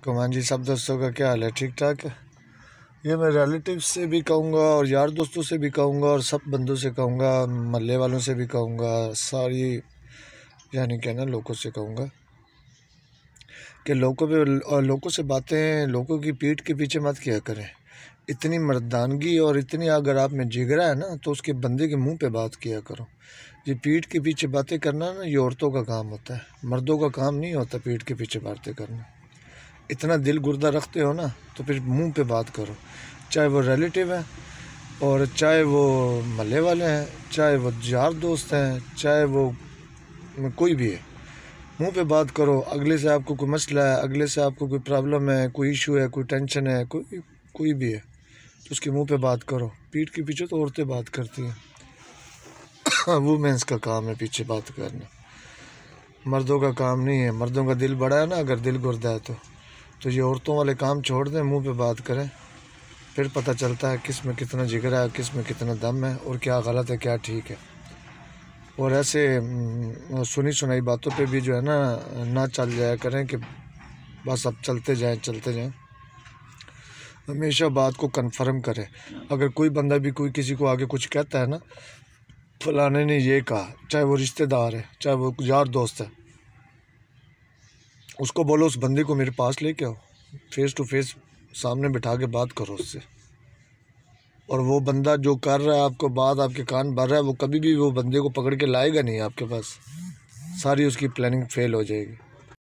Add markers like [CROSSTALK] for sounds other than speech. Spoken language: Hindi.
कुमान हाँ जी सब दोस्तों का क्या हाल है ठीक ठाक है ये मैं रिलेटिव से भी कहूँगा और यार दोस्तों से भी कहूँगा और सब बंदों से कहूँगा महल्ले वालों से भी कहूँगा सारी यानी क्या ना लोगों से कहूँगा कि लोगों पे लोगों से बातें लोगों की पीठ के पीछे मत किया करें इतनी मर्दानगी और इतनी अगर आप में जिगरा है ना तो उसके बंदे के मुंह पे बात किया करो ये पीठ के पीछे बातें करना ना ये औरतों का काम होता है मर्दों का काम नहीं होता पीठ के पीछे बातें करना इतना दिल गुर्दा रखते हो ना तो फिर मुंह पे बात करो चाहे वो रिलेटिव हैं और चाहे वो महल्ले वाले हैं चाहे वो यार दोस्त हैं चाहे वो कोई भी है मुंह पे बात करो अगले से आपको कोई मसला है अगले से आपको कोई प्रॉब्लम है कोई इशू है कोई टेंशन है कोई कोई भी है तो उसके मुंह पे बात करो पीठ के पीछे तो औरतें बात करती हैं [COUGHS] वुमेंस का काम है पीछे बात करना मर्दों का काम नहीं है मर्दों का दिल बड़ा है ना अगर दिल गुर्दा है तो तो ये औरतों वाले काम छोड़ दें मुंह पे बात करें फिर पता चलता है किस में कितना जिगर है किस में कितना दम है और क्या गलत है क्या ठीक है और ऐसे सुनी सुनाई बातों पे भी जो है ना ना चल जाया करें कि बस अब चलते जाएं चलते जाएं हमेशा बात को कंफर्म करें अगर कोई बंदा भी कोई किसी को आगे कुछ कहता है ना फलाने ने ये कहा चाहे वो रिश्तेदार है चाहे वो यार दोस्त है उसको बोलो उस बंदे को मेरे पास लेके आओ फेस टू फेस सामने बिठा के बात करो उससे और वो बंदा जो कर रहा है आपको बात आपके कान भर रहा है वो कभी भी वो बंदे को पकड़ के लाएगा नहीं आपके पास सारी उसकी प्लानिंग फेल हो जाएगी